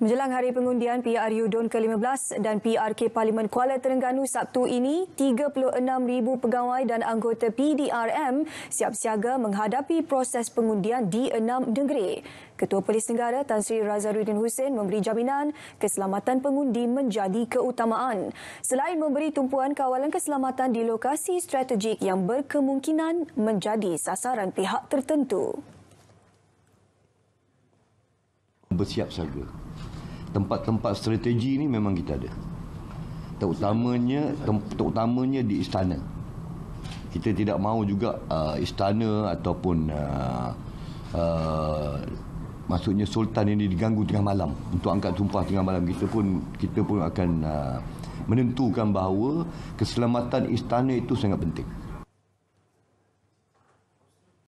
Menjelang hari pengundian PRU DUN ke-15 dan PRK Parlimen Kuala Terengganu Sabtu ini, 36,000 pegawai dan anggota PDRM siap siaga menghadapi proses pengundian di enam negeri. Ketua Polis Negara Tan Sri Razaruddin Hussein memberi jaminan keselamatan pengundi menjadi keutamaan. Selain memberi tumpuan kawalan keselamatan di lokasi strategik yang berkemungkinan menjadi sasaran pihak tertentu. Bersiap siaga tempat-tempat strategi ni memang kita ada terutamanya tem, terutamanya di istana kita tidak mahu juga uh, istana ataupun uh, uh, maksudnya sultan ini diganggu tengah malam untuk angkat sumpah tengah malam kita pun kita pun akan uh, menentukan bahawa keselamatan istana itu sangat penting